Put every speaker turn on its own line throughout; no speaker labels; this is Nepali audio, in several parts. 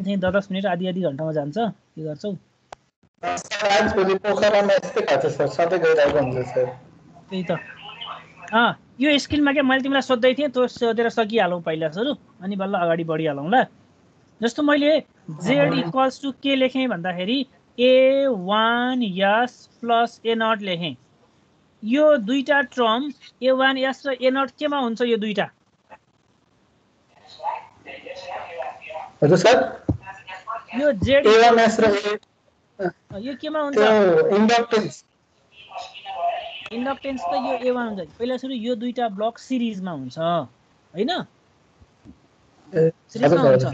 चाहिँ दस दस मिनट आधी आधी घन्टामा जान्छ के गर्छौ त्यही त अँ यो स्किलमा क्या मैले तिमीलाई सोद्धै थिएँ त्यो सोधेर सकिहालौँ पहिला सुरु अनि बल्ल अगाडि बढिहालौँ ल जस्तो मैले जेड इक्वल्स टु के लेखेँ भन्दाखेरि A one S plus A nought लेखेँ यो दुईवटा टर्म ए वान यस र ए नट केमा हुन्छ यो दुईवटा यो जेड यो केमा हुन्छ इन्डक्टेन्स इन्डक्टेन्स त यो एमा हुन्छ पहिला सुरु यो दुईटा ब्लक सिरिजमा हुन्छ होइन सिरिजमा हुन्छ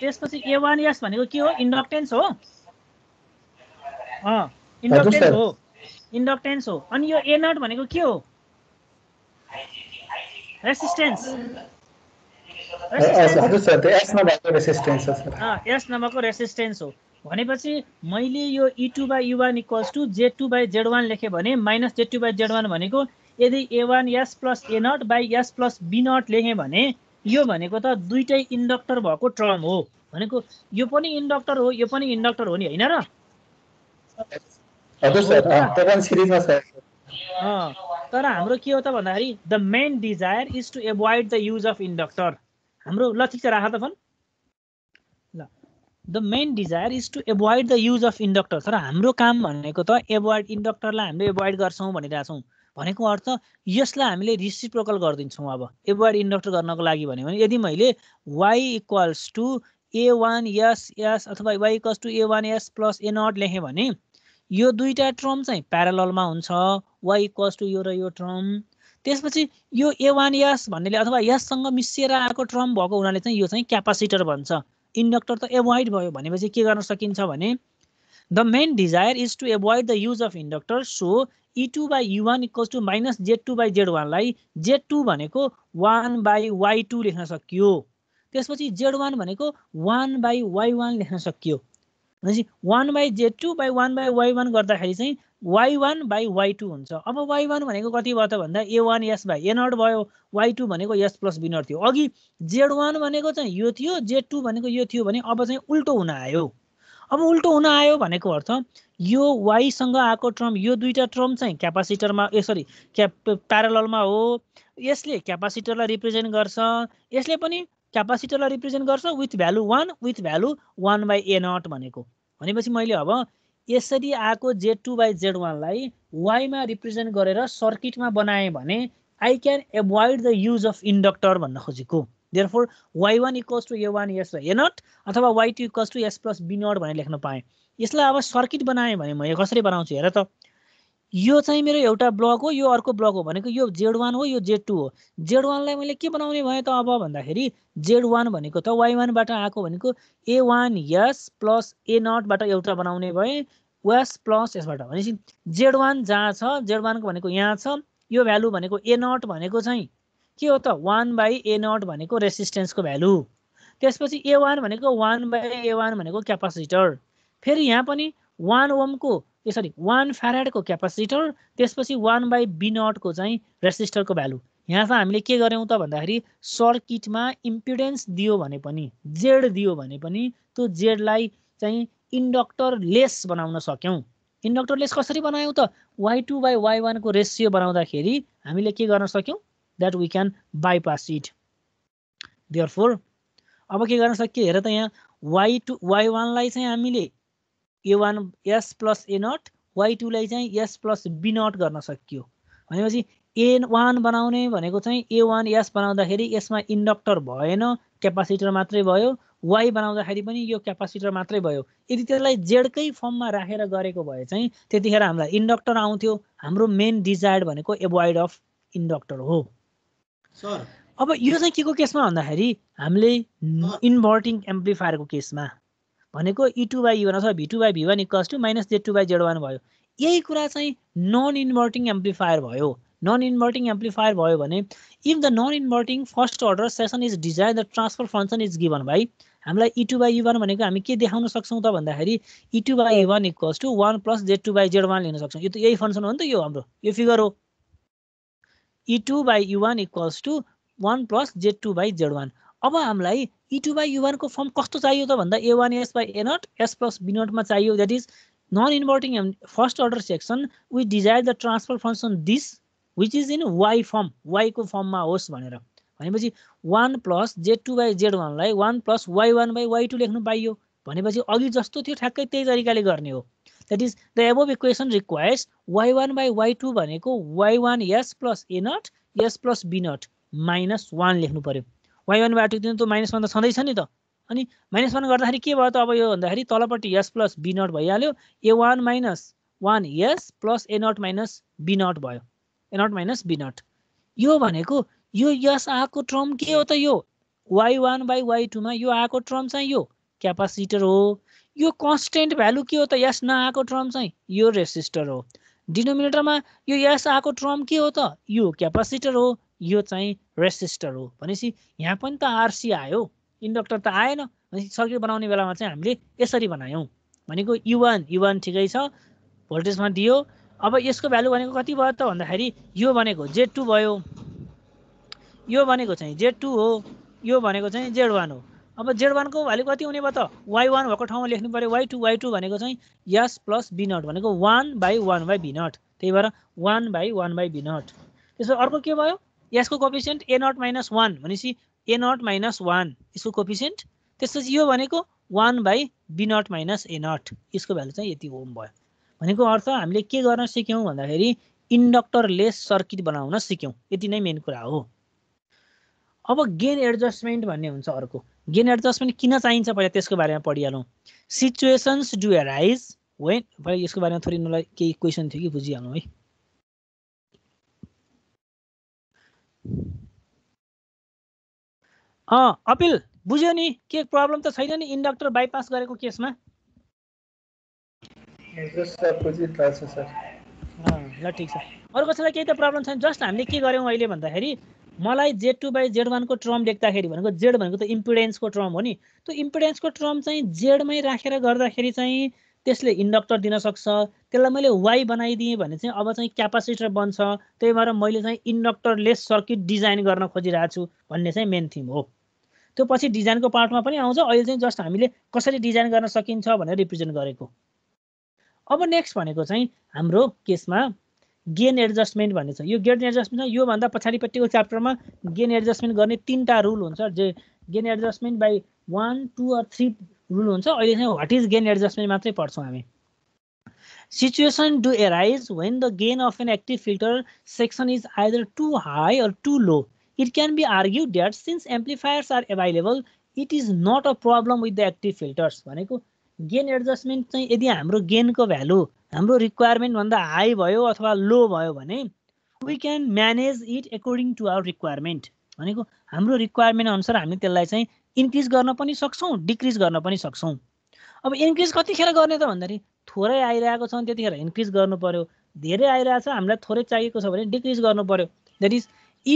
त्यसपछि ए वान एस भनेको के हो इन्डक्टेन्स हो इन्डक्टेन्स हो इन्डक्टेन्स हो अनि यो ए नट भनेको के हो रेसिस्टेन्स एस नम्बरको रेसिस्टेन्स हो भनेपछि मैले यो E two by U one equals to Z two by Z one लेखेँ भने minus Z two by Z one भनेको यदि A one S plus A nought by S plus B nought लेखेँ भने यो भनेको त दुइटै इन्डक्टर भएको टर्म हो भनेको यो पनि इन्डक्टर हो यो पनि इन्डक्टर हो नि होइन र तर हाम्रो के हो त भन्दाखेरि the main desire is to avoid the use of inductor हाम्रो लक्ष्य चाहिँ राख त फल ल the main desire is to avoid the use of inductor तर हाम्रो काम भनेको त एभोइड इन्डक्टरलाई हामीले एभोइड गर्छौँ भनिरहेछौँ भनेको अर्थ यसलाई हामीले रिसिप्रोकल गरिदिन्छौँ अब एभोइड इन्डक्टर गर्नको लागि भन्यो भने यदि मैले Y equals to A one S S अथवा Y equals to A one S plus A nought लेखेँ भने यो दुईवटा ट्रम चाहिँ प्यारालमा हुन्छ वाइ इक्वल्स टु यो र यो ट्रम त्यसपछि यो ए वान यस भन्नेले अथवा यससँग मिसिएर आएको ट्रम भएको हुनाले चाहिँ यो चाहिँ क्यापासिटर भन्छ इन्डक्टर त एभोइड भयो भनेपछि के गर्न सकिन्छ भने the main desire is to avoid the use of inductor so E e two by U one equals to minus Z two by Z वानलाई जेड टू भनेको वान बाई वाई टू लेख्न सकियो त्यसपछि जेड वान भनेको वान बाई वाई वान लेख्न सकियो भनेपछि one by Z two by one by Y one गर्दाखेरि चाहिँ Y one by Y two हुन्छ अब वाइ वान भनेको कति भयो त भन्दा A one S by A nought भयो वाइ टू भनेको यस प्लस बी नट थियो अघि जेड वान भनेको चाहिँ यो थियो जेड टू भनेको यो थियो भने अब चाहिँ उल्टो हुन आयो अब उल्टो हुन आयो भनेको अर्थ यो वाइसँग आएको टर्म यो दुईवटा टर्म चाहिँ क्यापासिटरमा ए सरी क्याप प्यारलमा हो यसले क्यापासिटरलाई रिप्रेजेन्ट गर्छ यसले पनि क्यापासिटरलाई रिप्रेजेन्ट गर्छ with value one with value one by A nought भनेको भनेपछि मैले अब यसरी आएको जेड टू बाई जेड वानलाई वाइमा रिप्रेजेन्ट गरेर सर्किटमा बनाएँ भने I can avoid the use of inductor भन्न खोजेको therefore Y one equals to A one S A nought अथवा Y two equals to S plus B nought भनेर लेख्न पाएँ यसलाई अब सर्किट बनाएँ भने म कसरी बनाउँछु हेर त यो चाहिँ मेरो एउटा ब्लक हो यो अर्को ब्लक हो भनेको यो जेड वान हो यो जेड टू हो जेड वानलाई मैले के बनाउने भएँ त अब भन्दाखेरि जेड वान भनेको त वाइ वानबाट आएको भनेको ए वान यस प्लस ए नटबाट एउटा बनाउने भएँ वेस प्लस यसबाट भनेपछि जेड वान जहाँ छ जेड वानको भनेको यहाँ छ यो भ्यालु भनेको ए नट भनेको चाहिँ के हो त वान बाई ए नट भनेको रेसिस्टेन्सको भ्यालु त्यसपछि ए वान भनेको वान बाई ए वान भनेको क्यापासिटर फेरि यहाँ पनि वान ओमको ए सरी वान फ्यारेडको क्यापासिटर त्यसपछि वान बाई बी नटको चाहिँ रेसिस्टरको भ्यालु यहाँ त हामीले के गऱ्यौँ त भन्दाखेरि सर्किटमा इम्पिडेन्स दियो भने पनि जेड दियो भने पनि त्यो जेडलाई चाहिँ इन्डक्टर लेस बनाउन सक्यौँ इन्डक्टर लेस कसरी बनायौँ त वाइ टू बाई वाइ वानको रेसियो बनाउँदाखेरि हामीले के गर्न सक्यौँ that we can bypass it therefore अब के गर्न सकियो हेर त यहाँ वाइ टू वाइ वानलाई चाहिँ हामीले A one S plus A nought Y टूलाई चाहिँ एस प्लस बी नट गर्न सकियो भनेपछि ए वान बनाउने भनेको चाहिँ ए वान एस बनाउँदाखेरि यसमा इन्डक्टर भएन क्यापासिटर मात्रै भयो वाइ बनाउँदाखेरि पनि यो क्यापासिटर मात्रै भयो यदि त्यसलाई जेडकै फर्ममा राखेर गरेको भए चाहिँ त्यतिखेर हामीलाई इन्डक्टर आउँथ्यो हाम्रो मेन डिजायर भनेको एभोइड अफ इन्डक्टर हो सर अब यो चाहिँ के को केसमा भन्दाखेरि हामीले इन्भर्टिङ एम्प्लिफायरको केसमा भनेको इ टू बाई वान अथवा two by V one two minus Z two by Z one भयो यही कुरा चाहिँ नन इन्भर्टिङ एम्प्लिफायर भयो नन इन्भर्टिङ एम्प्लिफायर भयो भने if the non inverting first order section is design the transfer function is given by हामीलाई इटु बाई यु वान भनेको हामी के देखाउन सक्छौँ त भन्दाखेरि E two by U one equals to one plus Z two by Z one लिन सक्छौँ यो त यही फङ्सन हो नि त यो हाम्रो यो फिगर हो E two by U one equals to one plus Z two by Z one अब हामीलाई इटु बाई यु वानको फर्म कस्तो चाहियो त भन्दा A one S by A nought S plus B नटमा चाहियो that is non inverting first order section with desire the transfer function this which is in Y form वाइको फर्ममा होस् भनेर भनेपछि one plus Z two by Z वानलाई one plus Y one by Y two लेख्नु पाइयो भनेपछि अघि जस्तो थियो ठ्याक्कै त्यही तरिकाले गर्ने हो that is the above equation requires Y one by Y two भनेको Y one S plus A nought S plus B nought minus one लेख्नु पऱ्यो वाइ वान बाई टू दिनु त माइनस वान त छँदैछ नि त अनि माइनस वान गर्दाखेरि के भयो त अब यो भन्दाखेरि तलपट्टि एस प्लस बी नट भइहाल्यो A one minus one S plus A nought minus B nought भयो A nought minus B not यो भनेको यो यस आएको ट्रम के हो त यो वाइ वान बाई वाइ टूमा यो आएको ट्रम चाहिँ यो क्यापासिटर हो यो कन्सटेन्ट भ्यालु के हो त यस नआएको ट्रम चाहिँ यो रेसिस्टर हो डिनोमिनेटरमा यो यस आएको ट्रम के हो त यो क्यापासिटर हो यो चाहिँ रेसिस्टर हो भनेपछि यहाँ पनि त आरसी आयो इन्डक्टर त आएन भनेपछि सर्किट बनाउने बेलामा चाहिँ हामीले यसरी बनायौँ भनेको युवान युवान ठिकै छ भोल्टेजमा दियो अब यसको भ्यालु भनेको कति भयो त भन्दाखेरि यो भनेको जेड टू भयो यो भनेको चाहिँ जेड टू हो यो भनेको चाहिँ जेड वान हो अब जेड वानको भ्याल्यु कति हुने भयो त वाइ वान भएको ठाउँमा लेख्नु पऱ्यो वाइ टू वाइ टू भनेको चाहिँ यस प्लस बी नट भनेको one by one by V nought त्यही भएर one by one by V nought त्यसो अर्को के भयो यसको coefficient A nought minus one भनेपछि ए नट माइनस वान यसको कोपिसेन्ट त्यसपछि यो भनेको one by B nought minus A nought यसको भ्यालु चाहिँ यति ओम भयो भनेको अर्थ हामीले के गर्न सिक्यौँ भन्दाखेरि इन्डक्टरलेस सर्किट बनाउन सिक्यौँ यति नै मेन कुरा हो अब गेन एडजस्टमेन्ट भन्ने हुन्छ अर्को गेन एडजस्टमेन्ट किन चाहिन्छ पहिला त्यसको बारेमा पढिहालौँ सिचुएसन्स डु एराइज वेन पहिला यसको बारेमा थोरै मलाई केही क्वेसन थियो कि बुझिहालौँ है अँ अपिल बुझ्यो नि के प्रब्लम त छैन नि इन्डक्टर बाइपास गरेको केसमा ल ठिक छ अरू कसैलाई केही त प्रब्लम छैन जस्ट हामीले के गऱ्यौँ अहिले भन्दाखेरि मलाई जेड टू बाई जेड वानको ट्रम लेख्दाखेरि भनेको जेड भनेको त इम्पिडेन्सको ट्रम हो नि त्यो इम्पिडेन्सको ट्रम चाहिँ जेडमै राखेर गर्दाखेरि चाहिँ त्यसले इन्डक्टर दिन सक्छ त्यसलाई मैले वाइ बनाइदिएँ भने चाहिँ अब चाहिँ क्यापासिटर बन्छ त्यही भएर मैले चाहिँ इन्डक्टरलेस सर्किट डिजाइन गर्न खोजिरहेको छु भन्ने चाहिँ मेन थिम हो त्यो पछि डिजाइनको पार्टमा पनि आउँछ अहिले चाहिँ जस्ट हामीले कसरी डिजाइन गर्न सकिन्छ भनेर रिप्रेजेन्ट गरेको अब नेक्स्ट भनेको चाहिँ हाम्रो केसमा गेन एडजस्टमेन्ट भन्ने छ यो गेन एडजस्टमेन्ट योभन्दा पछाडिपट्टिको च्याप्टरमा गेन एडजस्टमेन्ट गर्ने तिनवटा रुल हुन्छ जे gain adjustment by one two or three rule हुन्छ अहिले चाहिँ वाट इज गेन एडजस्टमेन्ट मात्रै पढ्छौँ हामी situation do arise when the gain of an active filter section is either too high or too low it can be argue that since amplifiers are available it is not a problem with the active filters भनेको गेन एडजस्टमेन्ट चाहिँ यदि हाम्रो गेनको भ्यालु हाम्रो रिक्वायरमेन्टभन्दा हाई भयो अथवा लो भयो भने we can manage it according to our requirement भनेको हाम्रो रिक्वायरमेन्ट अनुसार हामी त्यसलाई चाहिँ इन्क्रिज गर्न पनि सक्छौँ डिक्रिज गर्न पनि सक्छौँ अब इन्क्रिज कतिखेर गर्ने त भन्दाखेरि थोरै आइरहेको छ त्यतिखेर इन्क्रिज गर्नु पऱ्यो धेरै आइरहेको छ हामीलाई थोरै चाहिएको छ भने डिक्रिज गर्नु पऱ्यो that is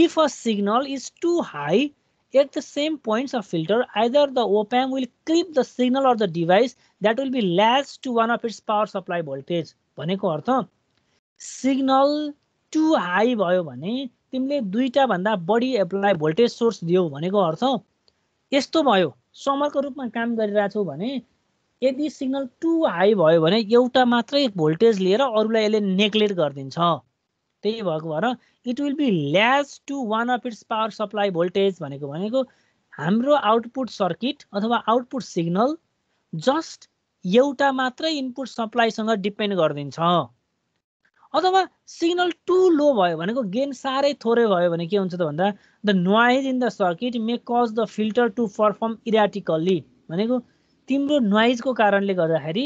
if a signal is too high At the same points of filter, either the op-amp will clip the signal or the device that will be to to one of its power supply voltage. भनेको अर्थ सिग्नल टु हाई भयो भने तिमीले दुईवटाभन्दा बढी एप्लाई भोल्टेज सोर्स दियो भनेको अर्थ यस्तो भयो समरको रूपमा काम गरिरहेछौ भने यदि सिग्नल टु हाई भयो भने एउटा मात्रै भोल्टेज लिएर अरूलाई यसले नेग्लेक्ट गरिदिन्छ त्यही भएको भएर it will be latched to one of its power supply voltage भनेको भनेको हाम्रो आउटपुट सर्किट अथवा आउटपुट सिग्नल जस्ट एउटा मात्रै इनपुट सप्लाईसँग डिपेन्ड गरिदिन्छ अथवा सिग्नल टु लो भयो भनेको गेन साह्रै थोरै भयो भने के हुन्छ त भन्दा the noise in the circuit may cause the filter to perform erratically भनेको तिम्रो नोइजको कारणले गर्दाखेरि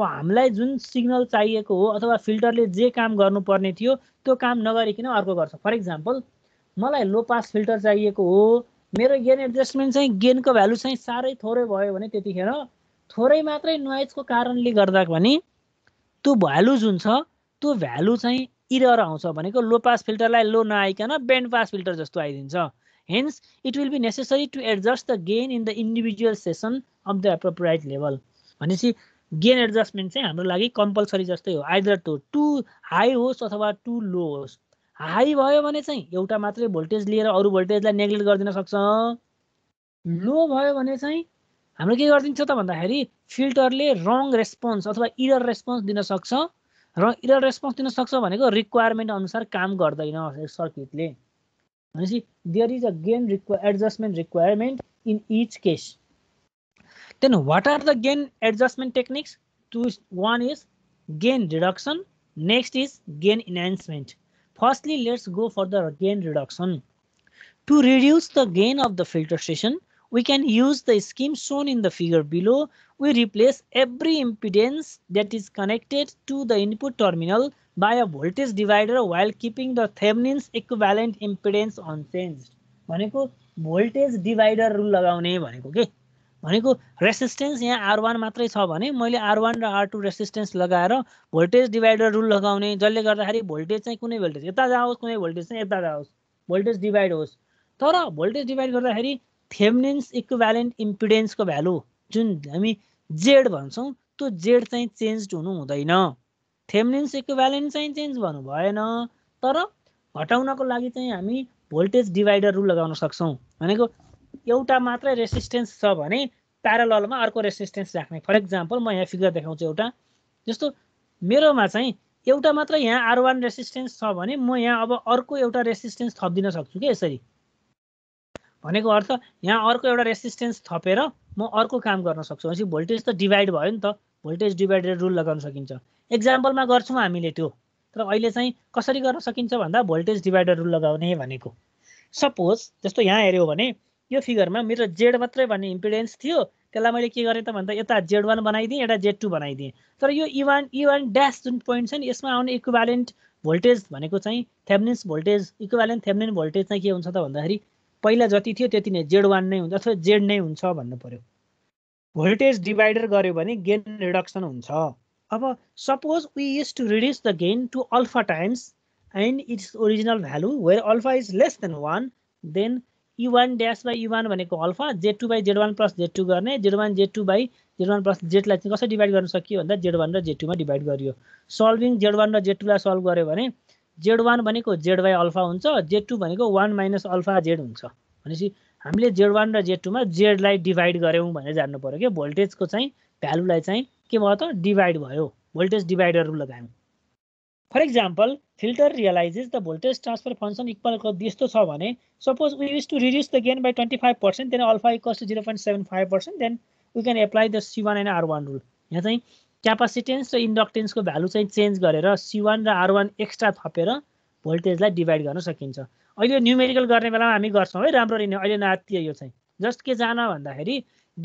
हामीलाई जुन सिग्नल चाहिएको हो अथवा फिल्टरले जे काम गर्नुपर्ने थियो त्यो काम नगरिकन अर्को गर्छ फर इक्जाम्पल मलाई लो पास फिल्टर चाहिएको हो मेरो गेन एडजस्टमेन्ट चाहिँ गेनको भ्यालु चाहिँ साह्रै थोरै भयो भने त्यतिखेर थोरै मात्रै नोइजको कारणले गर्दा पनि त्यो भ्यालु जुन छ त्यो भ्यालु चाहिँ इरर आउँछ भनेको लो पास फिल्टरलाई लो नआइकन ब्यान्ड पास फिल्टर जस्तो आइदिन्छ hence it will be necessary to adjust the gain in the individual section of the appropriate level भनेपछि गेन एडजस्टमेन्ट चाहिँ हाम्रो लागि कम्पलसरी जस्तै हो आइदर टु टु हाई होस् अथवा टु लो होस् हाई भयो भने चाहिँ एउटा मात्रै भोल्टेज लिएर अरू भोल्टेजलाई नेग्लेक्ट गरिदिन सक्छ लो भयो भने चाहिँ हाम्रो के गरिदिन्छ त भन्दाखेरि फिल्टरले रङ रेस्पोन्स अथवा इरर रेस्पोन्स दिन सक्छ र इरर रेस्पोन्स दिन सक्छ भनेको रिक्वायरमेन्ट अनुसार काम गर्दैन सर्किटले भनेपछि there is a gain require adjustment requirement in each case Then what are the gain adjustment techniques? Two, one is gain reduction. Next is gain enhancement. Firstly, let's go for the gain reduction. To reduce the gain of the filter station, we can use the scheme shown in the figure below. We replace every impedance that is connected to the input terminal by a voltage divider while keeping the Thevenin's equivalent impedance unchanged. voltage divider rule लगाउने भनेको okay? भनेको रेसिस्टेन्स यहाँ आर वान मात्रै छ भने मैले आर वान र आर टू रेसिस्टेन्स लगाएर भोल्टेज डिभाइडर रुल लगाउने जसले गर्दाखेरि भोल्टेज चाहिँ कुनै भोल्टेज यता जाओस् कुनै भोल्टेज चाहिँ यता जाओस् भोल्टेज डिभाइड होस् तर भोल्टेज डिभाइड गर्दाखेरि थेमनेन्स इक्वेलेन्ट इम्पिडेन्सको भ्यालु जुन हामी जेड भन्छौँ त्यो जेड चाहिँ चेन्ज हुनु हुँदैन थेमनेन्स इक्वेलेन्ट चाहिँ चेन्ज भन्नु भएन तर हटाउनको लागि चाहिँ हामी भोल्टेज डिभाइडर रुल लगाउन सक्छौँ भनेको एउटा मात्र रेसिस्टेन्स छ भने प्यारलमा अर्को रेसिस्टेन्स राख्ने फर इक्जाम्पल म यहाँ फिगर देखाउँछु एउटा जस्तो मेरोमा चाहिँ एउटा मात्र यहाँ आर वान रेसिस्टेन्स छ भने म यहाँ अब अर्को एउटा रेसिस्टेन्स थपिदिन सक्छु कि यसरी भनेको अर्थ यहाँ अर्को एउटा रेसिस्टेन्स थपेर म अर्को काम गर्न सक्छु भनेपछि भोल्टेज त डिभाइड भयो नि त भोल्टेज डिभाइडेड रुल लगाउन सकिन्छ एक्जाम्पलमा गर्छौँ हामीले त्यो तर अहिले चाहिँ कसरी गर्न सकिन्छ भन्दा भोल्टेज डिभाइडर रुल लगाउने भनेको सपोज जस्तो यहाँ हेऱ्यो भने यो फिगरमा मेरो जेड मात्रै भन्ने इम्पिडेन्स थियो त्यसलाई मैले के गरेँ त भन्दा यता जेड वान बनाइदिएँ यता जेड टू बनाइदिएँ तर यो इवान इवान ड्यास जुन पोइन्ट छ नि यसमा आउने इक्वालेन्ट भोल्टेज भनेको चाहिँ Thevenin's voltage equivalent Thevenin voltage चाहिँ के हुन्छ त भन्दाखेरि पहिला जति थियो त्यति नै जेड वान नै हुन्छ अथवा जेड नै हुन्छ भन्नु पऱ्यो भोल्टेज डिभाइडर गऱ्यो भने गेन रिडक्सन हुन्छ अब suppose we is to reduce the gain to alpha times and its original value where alpha is less than one then U one dash by U one भनेको alpha Z two by Z one plus Z two गर्ने Z one Z two by Z one plus जेडलाई चाहिँ कसरी डिभाइड गर्न सकियो भन्दा जेड वान र जेड टूमा डिभाइड गरियो सल्भिङ जेड वान र जेड टूलाई सल्भ गऱ्यो भने जेड वान भनेको जेड बाई अल्फा हुन्छ जेड टू भनेको वान माइनस अल्फा जेड हुन्छ भनेपछि हामीले जेड वान र जेड टूमा जेडलाई डिभाइड गऱ्यौँ भनेर जान्नु पऱ्यो कि भोल्टेजको चाहिँ भ्यालुलाई चाहिँ के भयो त डिभाइड भयो भोल्टेज डिभाइडर लगायौँ for example filter realises the voltage transfer function इक्वलको यस्तो छ भने suppose we wish to reduce the gain by twenty five percent then alpha equals to zero point seven five percent then we can apply the C one and R one rule यहाँ चाहिँ क्यापासिटेन्स र इन्डक्टेन्सको भ्यालु चाहिँ चेन्ज गरेर सी वान र आर वान एक्स्ट्रा थपेर भोल्टेजलाई डिभाइड गर्न सकिन्छ अहिले न्युमेरिकल गर्ने बेलामा हामी गर्छौँ है राम्ररी नै अहिले नातियो यो चाहिँ जस्ट के जान भन्दाखेरि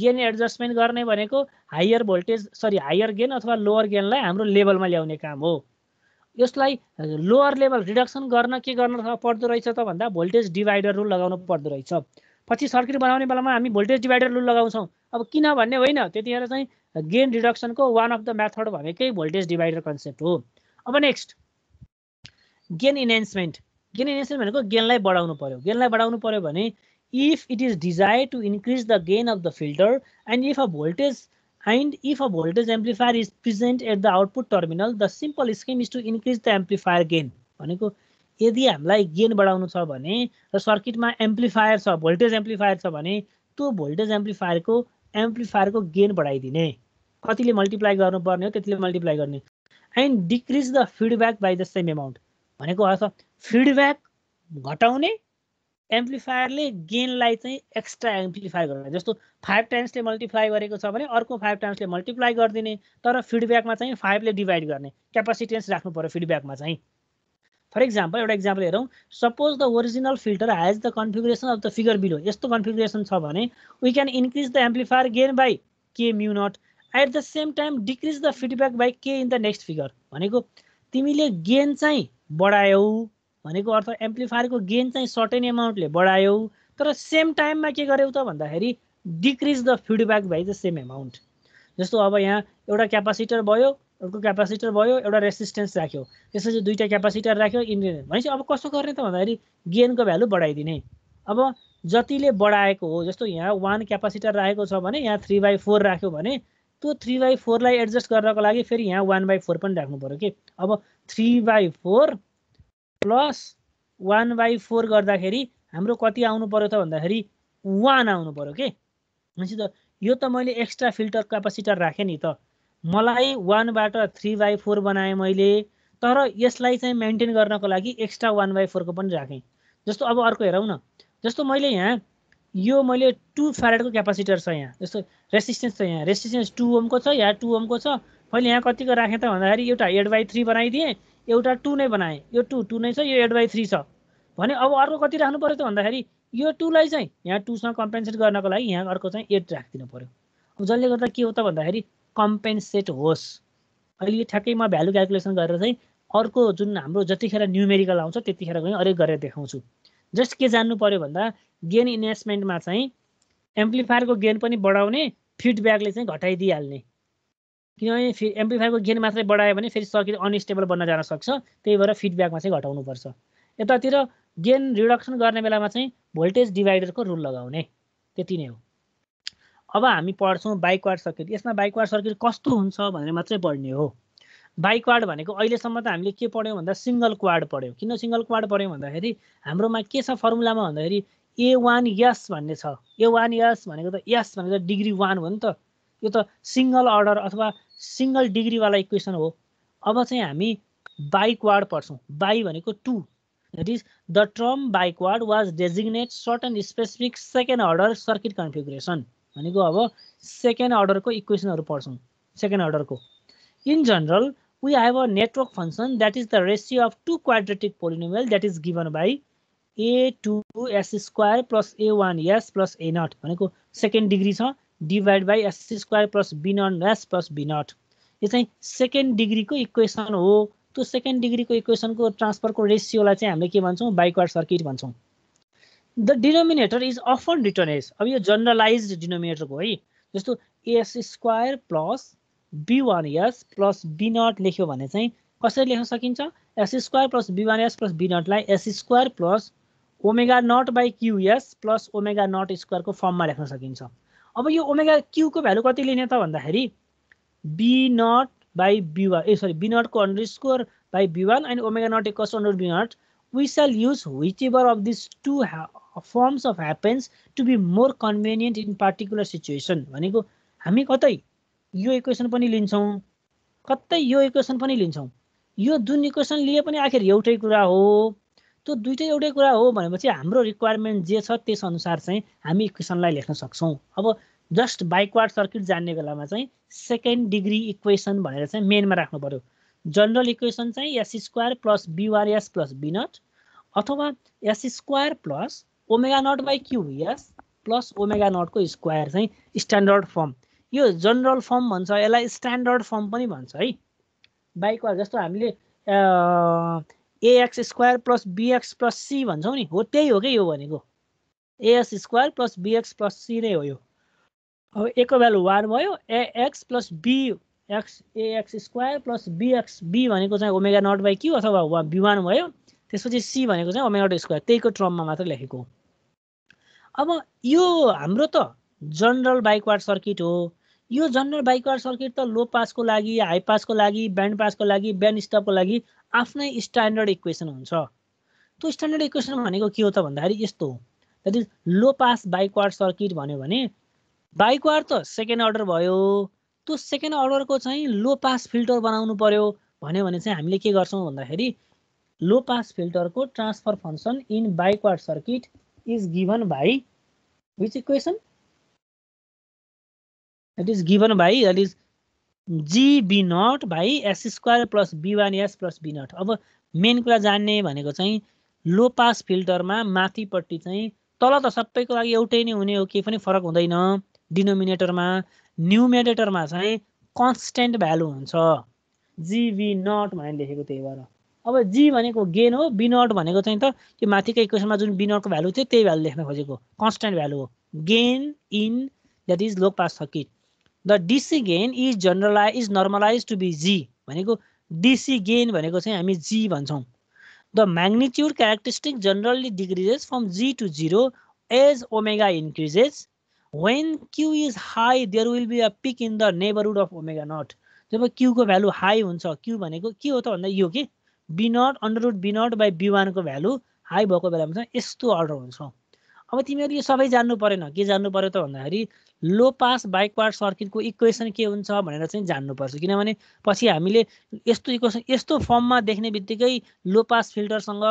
गेन एडजस्टमेन्ट गर्ने भनेको higher voltage sorry higher gain अथवा लोवर गेनलाई हाम्रो लेभलमा ल्याउने काम हो यसलाई लोअर लेभल रिडक्सन गर्न के गर्न पर्दो रहेछ त भन्दा भोल्टेज डिभाइडर रुल लगाउनु पर्दो रहेछ पछि सर्किट बनाउने बेलामा हामी भोल्टेज डिभाइडर रुल लगाउँछौँ अब किन भन्ने होइन त्यतिखेर चाहिँ गेन रिडक्सनको वान अफ द मेथड भनेकै भोल्टेज डिभाइडर कन्सेप्ट हो अब next gain enhancement gain enhancement भनेको गेनलाई बढाउनु पऱ्यो गेनलाई बढाउनु पऱ्यो भने if it is desire to increase the gain of the filter and if a voltage and if a voltage amplifier is present at the output terminal the simple scheme is to increase the amplifier gain भनेको यदि हामीलाई गेन बढाउनु छ भने र सर्किटमा एम्प्लिफायर छ भोल्टेज एम्प्लिफायर छ भने त्यो भोल्टेज एम्प्लिफायरको एम्प्लिफायरको गेन बढाइदिने कतिले मल्टिप्लाई गर्नुपर्ने हो त्यतिले मल्टिप्लाई गर्ने and decrease the feedback by the same amount भनेको अर्थ फिडब्याक घटाउने एम्प्लिफायरले गेनलाई चाहिँ एक्स्ट्रा एम्प्लिफाई गर्ने जस्तो फाइभ टाइम्सले मल्टिप्लाई गरेको छ भने अर्को फाइभ टाइम्सले मल्टिप्लाई गरिदिने तर फिडब्याकमा चाहिँ फाइभले डिभाइड गर्ने क्यापासिटेन्स राख्नु पऱ्यो फिडब्याकमा चाहिँ फर इक्जाम्पल एउटा इक्जाम्पल हेरौँ suppose the original filter has the configuration of the figure below यस्तो कन्फिगुरेसन छ भने we can increase the amplifier gain by K mu not at the same time decrease the feedback by K in the next figure भनेको तिमीले गेन चाहिँ बढायौ भनेको अर्थ एम्प्लिफायरको गेन चाहिँ सर्टेन एमाउन्टले बढायौ तर सेम टाइममा के गर्यौ त भन्दाखेरि decrease the feedback by the same amount जस्तो अब यहाँ एउटा क्यापासिटर भयो अर्को क्यापासिटर भयो एउटा रेसिस्टेन्स राख्यो त्यसपछि दुईवटा क्यापासिटर राख्यो इन्डियन भनेपछि अब कस्तो गर्ने त भन्दाखेरि गेनको भ्यालु बढाइदिने अब जतिले बढाएको हो जस्तो यहाँ वान क्यापासिटर राखेको छ भने यहाँ थ्री बाई फोर राख्यो भने त्यो थ्री बाई फोरलाई एडजस्ट गर्नको लागि फेरि यहाँ वान बाई फोर पनि राख्नु पऱ्यो कि अब three by four plus one by four गर्दाखेरि हाम्रो कति आउनु पऱ्यो त भन्दाखेरि वान आउनु पऱ्यो के भनेपछि त यो त मैले एक्स्ट्रा फिल्टर क्यापासिटर राखेँ नि त मलाई वानबाट थ्री बाई फोर बनाएँ मैले तर यसलाई चाहिँ मेन्टेन गर्नको लागि एक्स्ट्रा वान बाई फोरको पनि राखेँ जस्तो अब अर्को हेरौँ न जस्तो मैले यहाँ यो मैले टु फ्यारेडको क्यापासिटर छ यहाँ जस्तो रेसिस्टेन्स छ यहाँ रेसिस्टेन्स टु ओमको छ यहाँ टु ओमको छ मैले यहाँ कतिको राखेँ त भन्दाखेरि एउटा एट बाई थ्री बनाइदिएँ एउटा टू नै बनाएँ यो टू टू नै छ यो एट बाई थ्री छ भने अब अर्को कति राख्नु पऱ्यो त भन्दाखेरि यो टूलाई चाहिँ यहाँ टूसँग कम्पेन्सेट गर्नको लागि यहाँ अर्को चाहिँ एट राखिदिनु पऱ्यो अब जसले गर्दा के हो त भन्दाखेरि कम्पेन्सेट होस् अहिले ठ्याक्कै म भ्यालु क्यालकुलेसन गरेर चाहिँ अर्को जुन हाम्रो जतिखेर न्युमेरिकल आउँछ त्यतिखेर गएँ अरे गरेर देखाउँछु जस्ट के जान्नु पऱ्यो भन्दा गेन इन्भेस्टमेन्टमा चाहिँ एम्प्लिफायरको गेन पनि बढाउने फिडब्याकले चाहिँ घटाइदिइहाल्ने किनभने फि एम्प्लिफायरको गेन मात्रै बढायो भने फेरि सर्किट अनस्टेबल बन्न जान सक्छ त्यही भएर फिडब्याकमा चाहिँ घटाउनुपर्छ यतातिर गेन रिडक्सन गर्ने बेलामा चाहिँ भोल्टेज डिभाइडरको रुल लगाउने त्यति नै हो अब हामी पढ्छौँ बाइकवाड सर्किट यसमा बाइकवाड सर्किट कस्तो हुन्छ भनेर मात्रै पढ्ने हो बाइकवाड भनेको अहिलेसम्म त हामीले के पढ्यौँ भन्दा सिङ्गल क्वाड पढ्यौँ किन सिङ्गल क्वाड पढ्यौँ भन्दाखेरि हाम्रोमा के छ फर्मुलामा भन्दाखेरि ए वान यस भन्ने छ ए वान यस भनेको त यस भनेको त डिग्री वान हो नि त यो त सिङ्गल अर्डर अथवा सिङ्गल डिग्रीवाला इक्वेसन हो अब चाहिँ हामी बाइकवार्ड पढ्छौँ बाई भनेको two that is the term biquad was designate short and specific second order circuit configuration भनेको अब सेकेन्ड अर्डरको इक्वेसनहरू पढ्छौँ सेकेन्ड अर्डरको in general we have a network function that is the ratio of two quadratic polynomial that is given by A two S square plus A one S plus A nought भनेको सेकेन्ड डिग्री छ divide by S square plus B naught S plus B not यो चाहिँ सेकेन्ड डिग्रीको इक्वेसन हो त्यो सेकेन्ड डिग्रीको इक्वेसनको ट्रान्सफरको रेसियोलाई चाहिँ हामीले के भन्छौँ बाइकवार्ड सर्किट भन्छौँ the denominator is often written as अब यो जनरलाइज डिनोमिनेटरको है जस्तो S square plus B one S plus B naught लेख्यो भने चाहिँ कसरी लेख्न सकिन्छ S square plus B one S plus B नटलाई S square plus omega naught by QS plus omega naught स्क्वायरको फर्ममा लेख्न सकिन्छ अब यो ओमेगा क्युको भ्यालु कति लिने त भन्दाखेरि B naught by B one A sorry B नटको under score by B one and omega naught equals under B naught we shall use whichever of this two forms of happens to be more convenient in particular situation भनेको हामी कतै यो इक्वेसन पनि लिन्छौँ कतै यो इक्वेसन पनि लिन्छौँ यो जुन इक्वेसन लिए पनि आखिर एउटै कुरा हो त्यो दुइटै एउटै कुरा हो भनेपछि हाम्रो रिक्वायरमेन्ट जे छ त्यसअनुसार चाहिँ हामी इक्वेसनलाई लेख्न सक्छौँ अब जस्ट बाइकवार्ड सर्किट जान्ने बेलामा चाहिँ सेकेन्ड डिग्री इक्वेसन भनेर चाहिँ मेनमा राख्नु पऱ्यो जनरल इक्वेसन चाहिँ S square plus BR S plus B naught अथवा S square plus omega naught by Q S plus omega नटको स्क्वायर चाहिँ स्ट्यान्डर्ड फर्म यो जनरल फर्म भन्छ यसलाई स्ट्यान्डर्ड फर्म पनि भन्छ है बाइकवार्ड जस्तो हामीले AX square plus BX plus C भन्छौँ नि हो त्यही हो कि यो भनेको AX square plus BX plus C नै हो यो अब एक भ्यालु वान भयो AX plus B X AX square plus BX B भनेको चाहिँ ओमेगा नट बाई क्यू अथवा वा वान भयो त्यसपछि सी भनेको चाहिँ ओमेगा नट स्क्वायर त्यहीको ट्रममा मात्र लेखेको हो अब यो हाम्रो त जनरल बाइकवाड सर्किट हो यो जनरल बाइकर सर्किट त लो पासको लागि हाई पासको लागि ब्यान्ड पासको लागि ब्यान्ड स्टपको लागि आफ्नै स्ट्यान्डर्ड इक्वेसन हुन्छ त्यो स्ट्यान्डर्ड इक्वेसन भनेको के हो त भन्दाखेरि यस्तो हो that is low pass biquad circuit भन्यो भने बाइकवार त सेकेन्ड अर्डर भयो त्यो सेकेन्ड अर्डरको चाहिँ लो पास फिल्टर बनाउनु पऱ्यो भन्यो भने चाहिँ हामीले के गर्छौँ भन्दाखेरि लो पास फिल्टरको transfer function in biquad circuit is given by which equation that is given by that is G B naught by S square plus B one S plus B naught अब मेन कुरा जान्ने भनेको चाहिँ लो पास फिल्टरमा माथिपट्टि चाहिँ तल त सबैको लागि एउटै नै हुने हो केही पनि फरक हुँदैन डिनोमिनेटरमा न्युमिनेटरमा चाहिँ कन्सटेन्ट भ्यालु हुन्छ जिबी नट भनेर लेखेको त्यही भएर अब जी भनेको गेन हो बी नट भनेको चाहिँ त त्यो माथिको इक्वेसनमा जुन बी नटको भ्यालु थियो त्यही भ्यालु लेख्न खोजेको कन्सटेन्ट भ्यालु हो gain in that is low pass circuit the DC gain is generalise is normalise to be G भनेको डिसी गेन भनेको चाहिँ हामी जी भन्छौँ the magnitude characteristic generally decreases from G to zero as omega increases when Q is high there will be a peak in the neighbourhood of omega naught जब क्युको भ्यालु हाई हुन्छ क्यु भनेको के हो त भन्दा यो कि B naught under B naught by B वानको भ्यालु हाई भएको बेलामा चाहिँ यस्तो अर्डर हुन्छ अब तिमीहरू यो सबै जान्नु परेन के जान्नु पऱ्यो त भन्दाखेरि लो पास बाइकवार्ड सर्किटको इक्वेसन के हुन्छ भनेर चाहिँ जान्नुपर्छ किनभने पछि हामीले यस्तो इक्वेसन यस्तो फर्ममा देख्ने बित्तिकै लो पास फिल्टरसँग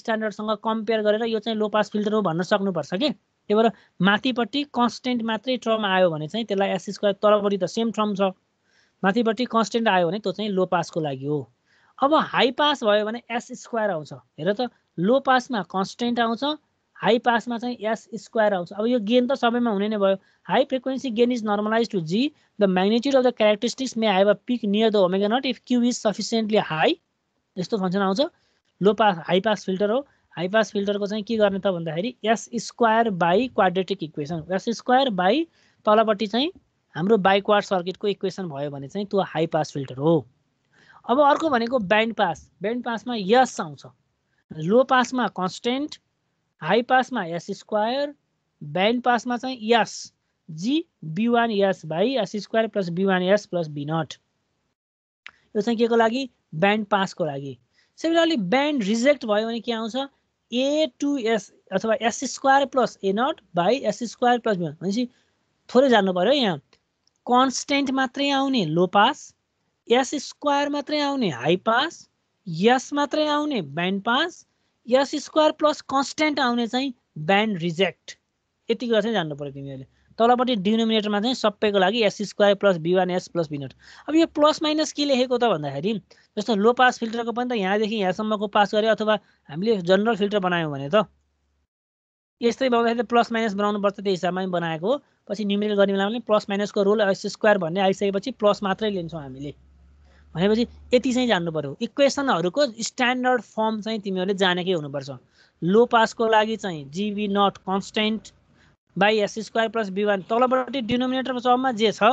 स्ट्यान्डर्डसँग कम्पेयर गरेर यो चाहिँ लो पास फिल्टर हो भन्न सक्नुपर्छ कि त्यही भएर माथिपट्टि कन्सटेन्ट मात्रै टर्म आयो भने चाहिँ त्यसलाई स्क्वायर तलपट्टि त सेम टर्म छ माथिपट्टि कन्सटेन्ट आयो भने त्यो चाहिँ लो पासको लागि हो अब हाई पास भयो भने एस स्क्वायर आउँछ हेर त लो पासमा कन्सटेन्ट आउँछ हाई पासमा चाहिँ एस स्क्वायर आउँछ अब यो गेन त सबैमा हुने नै भयो high frequency gain is normalise to G the magnitude of the characteristics may have a peak near the omega naught if Q is sufficiently high यस्तो फङ्सन आउँछ low pass high pass filter हो हाई पास फिल्टरको चाहिँ के गर्ने त भन्दाखेरि S square by quadratic equation S square by तलपट्टि चाहिँ हाम्रो बाइक्वाड सर्किटको इक्वेसन भयो भने चाहिँ त्यो हाई पास फिल्टर हो अब अर्को भनेको ब्यान्ड पास ब्यान्ड पासमा यस आउँछ लो पासमा कन्सटेन्ट हाई पासमा एस स्क्वायर ब्यान्ड पासमा चाहिँ S G B S by S square plus B one S plus B not यो चाहिँ के को लागि ब्यान्ड पासको लागि सिमिलरली ब्यान्ड रिजेक्ट भयो भने के आउँछ ए टु एस अथवा S square plus A naught by S square plus B naught भनेपछि थोरै जान्नु पऱ्यो यहाँ कन्सटेन्ट मात्रै आउने लो पास एस स्क्वायर मात्रै आउने हाई पास यस मात्रै आउने band pass S square plus constant आउने चाहिँ ब्यान्ड रिजेक्ट यति कुरा चाहिँ जान्नु पऱ्यो तिमीहरूले तलपट्टि डिनोमिनेटरमा चाहिँ सबैको लागि S square plus B one S plus B अब यो प्लस माइनस के लेखेको त भन्दाखेरि जस्तो लो पास फिल्टरको पनि त यहाँदेखि यहाँसम्मको पास गऱ्यो अथवा हामीले जनरल फिल्टर बनायौँ भने त यस्तै बनाउँदाखेरि प्लस माइनस बनाउनुपर्छ त्यो हिसाबमा पनि बनाएको पछि न्युमेरिकल गर्ने बेलामा पनि प्लस माइनसको रोल एस स्क्वायर भन्ने आइसकेपछि प्लस मात्रै लिन्छौँ हामीले भनेपछि यति चाहिँ जान्नु पऱ्यो इक्वेसनहरूको स्ट्यान्डर्ड फर्म चाहिँ तिमीहरूले जानेकै हुनुपर्छ लो पासको लागि चाहिँ GB naught constant by S square plus B one तलपट्टि डिनोमिनेटरको सबमा जे छ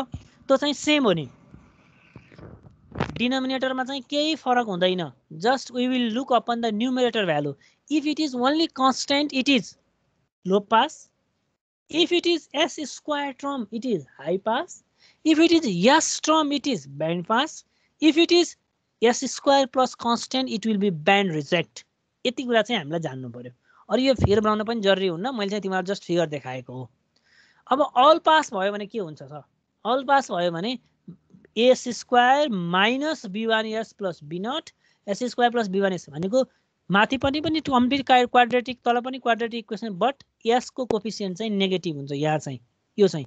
त्यो चाहिँ सेम हो नि डिनोमिनेटरमा चाहिँ केही फरक हुँदैन just we will look upon the numerator value if it is only constant it is low pass if it is S square term it is high pass if it is S term it is band pass if it is S square plus constant it will be band reject यति कुरा चाहिँ हामीलाई जान्नु पऱ्यो अरू यो फिगर बनाउन पनि जरुरी हुन्न मैले चाहिँ तिमीलाई जस्ट फिगर देखाएको हो अब अल पास भयो भने के हुन्छ सर अल पास भयो भने S square minus B one S plus B naught S square plus B one S भनेको माथि पनि पनि कम्प्लिट क्वाड्रेटिक तल पनि क्वाड्रेटिक इक्वेसन बट को कोफिसियन्ट चाहिँ नेगेटिभ हुन्छ यहाँ चाहिँ यो चाहिँ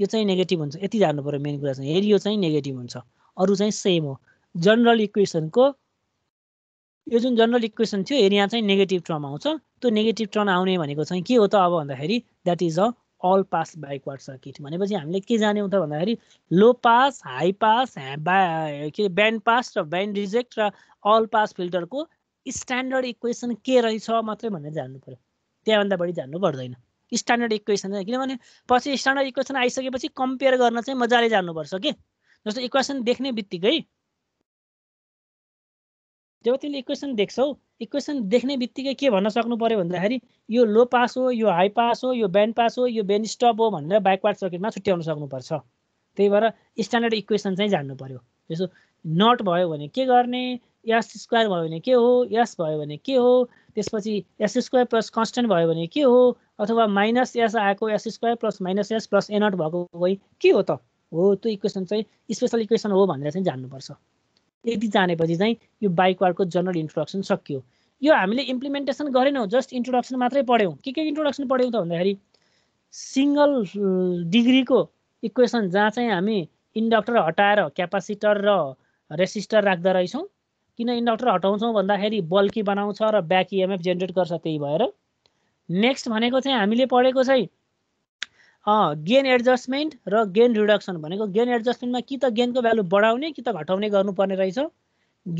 यो चाहिँ नेगेटिभ हुन्छ यति जान्नु पऱ्यो मेन कुरा चाहिँ हेरि यो चाहिँ नेगेटिभ हुन्छ अरू चाहिँ सेम हो जनरल इक्वेसनको यो जुन जनरल इक्वेसन थियो एरिया चाहिँ नेगेटिभ टर्म आउँछ त्यो नेगेटिभ टर्म आउने भनेको चाहिँ के हो त अब भन्दाखेरि that is a all pass biquad circuit भनेपछि हामीले के जान्यौँ त भन्दाखेरि लो पास हाई पास के ब्यान्ड पास र ब्यान्ड रिजेक्ट र अल पास फिल्टरको स्ट्यान्डर्ड इक्वेसन के रहेछ मात्रै भनेर जान्नु पऱ्यो त्यहाँभन्दा बढी जान्नु पर्दैन स्ट्यान्डर्ड इक्वेसन किनभने पछि स्ट्यान्डर्ड इक्वेसन आइसकेपछि कम्पेयर गर्न चाहिँ मजाले जान्नुपर्छ कि जस्तो इक्वेसन देख्ने बित्तिकै जब तिमीले इक्वेसन देख्छौ इक्वेसन देख्ने बित्तिकै के भन्न सक्नु पऱ्यो भन्दाखेरि यो लो पास हो यो हाई पास हो यो ब्यान्ड पास हो यो ब्यान्ड स्टप हो भनेर ब्याकवार्ड सर्किटमा छुट्याउन सक्नुपर्छ त्यही भएर स्ट्यान्डर्ड इक्वेसन चाहिँ जान्नु पऱ्यो जस्तो नट भयो भने के गर्ने एस स्क्वायर भयो भने के हो एस भयो भने के हो त्यसपछि एस स्क्वायर प्लस कन्सटेन्ट भयो भने के हो अथवा माइनस एस आएको S square plus minus S plus A naught भएको भई के हो त हो त्यो इक्वेसन चाहिँ स्पेसल इक्वेसन हो भनेर चाहिँ जान्नुपर्छ यति जानेपछि चाहिँ यो बाइकवार्डको जनरल इन्ट्रोडक्सन सकियो यो हामीले इम्प्लिमेन्टेसन गरेनौँ जस्ट इन्ट्रोडक्सन मात्रै पढ्यौँ के के इन्ट्रोडक्सन पढ्यौँ त भन्दाखेरि सिङ्गल डिग्रीको इक्वेसन जहाँ चाहिँ हामी इन्डक्टर हटाएर क्यापासिटर र रेसिस्टर राख्दो रहेछौँ किन इन्डक्टर हटाउँछौँ भन्दाखेरि बल्की बनाउँछ र ब्याक इएमएफ जेनेरेट गर्छ त्यही भएर नेक्स्ट भनेको चाहिँ हामीले पढेको चाहिँ गेन एडजस्टमेन्ट र गेन रिडक्सन भनेको गेन एडजस्टमेन्टमा कि त गेनको भ्यालु बढाउने कि त घटाउने गर्नुपर्ने रहेछ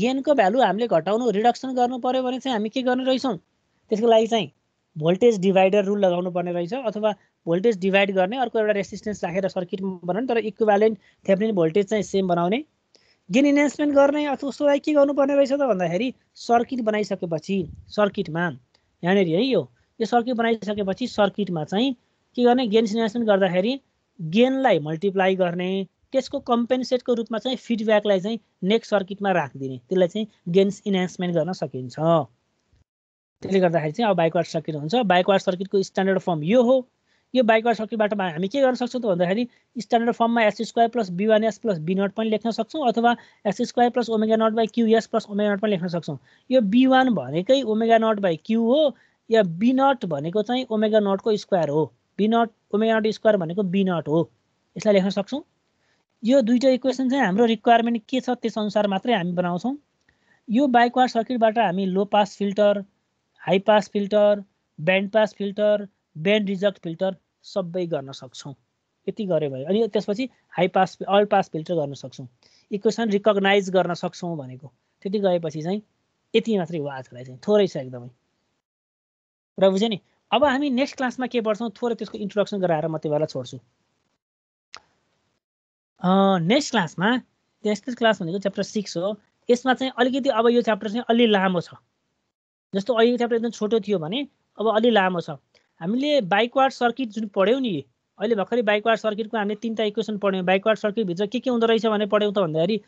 गेनको भ्यालु हामीले घटाउनु रिडक्सन गर्नु पऱ्यो भने चाहिँ हामी के गर्ने रहेछौँ त्यसको लागि चाहिँ भोल्टेज डिभाइडर रुल लगाउनु पर्ने रहेछ अथवा भोल्टेज डिभाइड गर्ने अर्को एउटा रेसिस्टेन्स राखेर सर्किटमा बनाउने तर इक्विभ्यालेन्ट थ्याप्लिन भोल्टेज चाहिँ सेम बनाउने गेन इन्हान्समेन्ट गर्ने अथवा उसको लागि के गर्नुपर्ने रहेछ त भन्दाखेरि सर्किट बनाइसकेपछि सर्किटमा यहाँनिर है यो यो सर्किट बनाइसकेपछि सर्किटमा चाहिँ के गर्ने गेन सिनेरेसन गर्दाखेरि गेनलाई मल्टिप्लाई गर्ने त्यसको कम्पेन्सेटको रूपमा चाहिँ फिडब्याकलाई चाहिँ नेक्स्ट सर्किटमा राखिदिने त्यसलाई चाहिँ गेन्स इन्हान्समेन्ट गर्न सकिन्छ त्यसले गर्दाखेरि चाहिँ अब बाइकवार्ड सर्किट हुन्छ बाइकवार्ड सर्किटको स्ट्यान्डर्ड फर्म यो हो यो बाइकवार्ड सर्किटबाट हामी के गर्न सक्छौँ त भन्दाखेरि स्ट्यान्डर्ड फर्ममा S square plus B one S plus B naught पनि लेख्न सक्छौँ अथवा S square plus omega naught by S plus omega naught पनि लेख्न सक्छौँ यो बी वान भनेकै ओमेगा नट बाई क्यु हो या बी नट भनेको चाहिँ ओमेगा नटको स्क्वायर हो B naught omega naught square भनेको बी नट हो यसलाई लेख्न सक्छौँ यो दुईवटा इक्वेसन चाहिँ हाम्रो रिक्वायरमेन्ट के छ त्यस अनुसार मात्रै हामी बनाउँछौँ यो बाइकवार सर्किटबाट हामी low pass filter high pass filter band pass filter band reject filter सबै गर्न सक्छौँ यति गरे भयो अनि त्यसपछि high pass all pass filter गर्न सक्छौँ इक्वेसन रिकगनाइज गर्न सक्छौँ भनेको त्यति गएपछि चाहिँ यति मात्रै हो आजलाई चाहिँ थोरै छ एकदमै र बुझ्यो नि अब हामी नेक्स्ट क्लासमा के पढ्छौँ थोरै त्यसको इन्ट्रोडक्सन गराएर म तपाईँलाई छोड्छु नेक्स्ट क्लासमा नेक्स्ट क्लास भनेको च्याप्टर सिक्स हो यसमा चाहिँ अलिकति अब यो च्याप्टर चाहिँ अलि लामो छ जस्तो अहिले च्याप्टर एकदम छोटो थियो भने अब अलि लामो छ हामीले बाइकवार्ड सर्किट जुन पढ्यौँ नि अहिले भर्खरै बाइकवार्ड सर्किटको हामीले तिनवटा इक्वेसन पढ्यौँ बाइकवार्ड सर्किटभित्र के के हुँदो रहेछ भने पढ्यौँ त भन्दाखेरि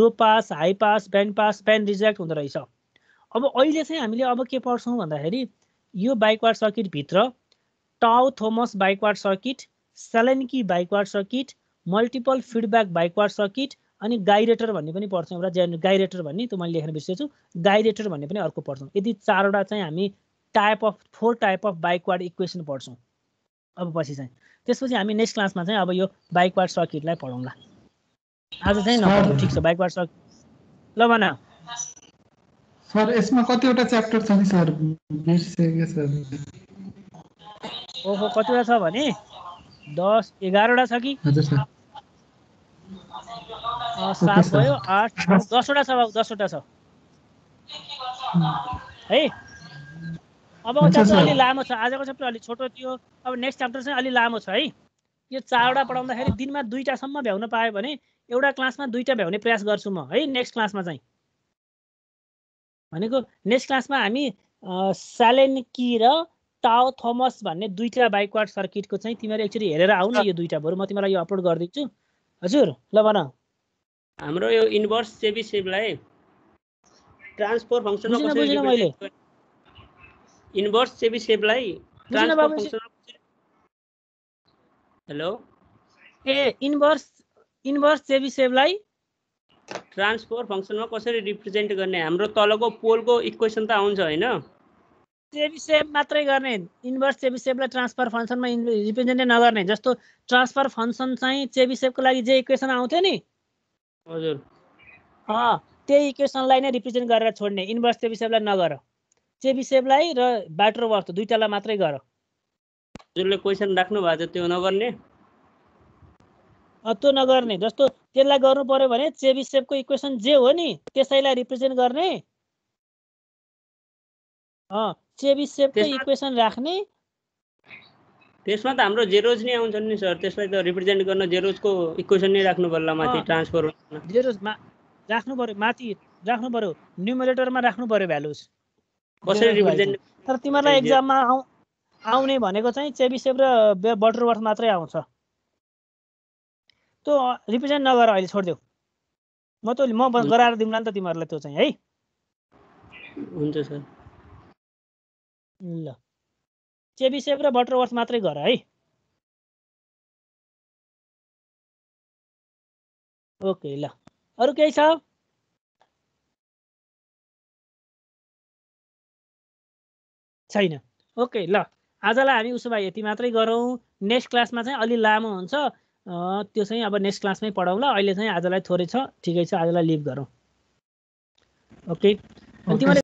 low pass high pass band pass band reject हुँदो रहेछ अब अहिले चाहिँ हामीले अब के पढ्छौँ भन्दाखेरि यो बाइकवार्ड सर्किटभित्र Tow Thomas biquad circuit Sallen Key biquad circuit multiple feedback biquad circuit अनि गाइरेटर भन्ने पनि पढ्छौँ एउटा जेन गाइरेटर भन्ने त्यो मैले लेख्न छु गाइरेटर भन्ने पनि अर्को पढ्छौँ यदि चारवटा चाहिँ हामी type of four type of biquad equation पढ्छौँ अब पछि चाहिँ त्यसपछि हामी नेक्स्ट क्लासमा चाहिँ अब यो बाइकवाड सर्किटलाई पढौँला आज चाहिँ नपढौँ ठिक छ बाइकवाड सर्किट ल भन सर यसमा कतिवटा च्याप्टर छ नि सर बिर्सेको छ ओहो कतिवटा छ भने दस एघारवटा छ कि हजुर सर सात भयो आठ दसवटा छ बाबु दसवटा छ है अबको च्याप्टर अलिक लामो छ आजको च्याप्टर अलिक छोटो थियो अब नेक्स्ट च्याप्टर चाहिँ अलिक लामो छ है यो चारवटा पढाउँदाखेरि दिनमा दुईवटासम्म भ्याउन पायो भने एउटा क्लासमा दुईवटा भ्याउने प्रयास गर्छु म है नेक्स्ट क्लासमा चाहिँ भनेको नेक्स्ट क्लासमा हामी सालेनकी र टाओ थोमस भन्ने दुईवटा बाइकवाट सर्किटको चाहिँ तिमीहरू एकचोटि हेरेर आऊ न यो दुईवटा बरु म तिमीलाई यो अपलोड गरिदिन्छु हजुर ल भन हाम्रो यो इन्भर्स सेबी सेबलाई ट्रान्सफर फङ्सनमा इन्भर्स सेबी सेबलाई हेलो ए इन्भर्स इन्भर्स सेबी सेबलाई ट्रान्सफोर फङ्सनमा कसरी रिप्रेजेन्ट गर्ने हाम्रो तलको पोलको इक्वेसन त आउँछ होइन चेबिसेप मात्रै गर्ने इन्भर्स चेबिसेपलाई ट्रान्सफर फङ्सनमा रिप्रेजेन्टै नगर्ने जस्तो ट्रान्सफर फङ्सन चाहिँ चेबिसेपको लागि जे इक्वेसन आउँथ्यो नि हजुर त्यही इक्वेसनलाई नै रिप्रेजेन्ट गरेर छोड्ने इन्भर्स चेबिसेपलाई नगर चेबिसेपलाई र ब्याटर वर्थ दुइटालाई मात्रै गर जसले क्वेसन राख्नु भएको छ त्यो नगर्ने त्यो नगर्ने जस्तो त्यसलाई गर्नु पर्यो भने चेबी सेपको इक्वेसन जे हो नि त्यसैलाई रिप्रेजेन्ट गर्ने चेबी सेपको इक्वेसन राख्ने त्यसमा त हाम्रो जेरोज नै आउँछ नि सर त्यसलाई त रिप्रेजेन्ट गर्न जेरोजको इक्वेसन नै राख्नु पर्ला माथि ट्रान्सफर जेरोजमा राख्नु पर्यो माथि राख्नु पर्यो न्युमिरेटरमा राख्नु पर्यो भ्यालुज कसरी रिप्रेजेन्ट तर तिमीहरूलाई एक्जाममा आउने भनेको चाहिँ चेबी सेप र बटरवर्थ मात्रै आउँछ त्यो रिप्रेजेन्ट नगर अहिले छोडिदेऊ म त म गराएर दिउँला नि त तिमीहरूलाई त्यो चाहिँ है हुन्छ सर ल चेबिसेप र बटरवर्थ मात्रै गर है ओके ल अरू केही छ छैन ओके ल आजलाई हामी उसो भए यति मात्रै गरौँ नेक्स्ट क्लासमा चाहिँ अलि लामो हुन्छ त्यो चाहिँ अब नेक्स्ट क्लासमै पढाउँला अहिले चाहिँ आजलाई थोरै छ ठिकै छ आजलाई लिभ गरौँ ओके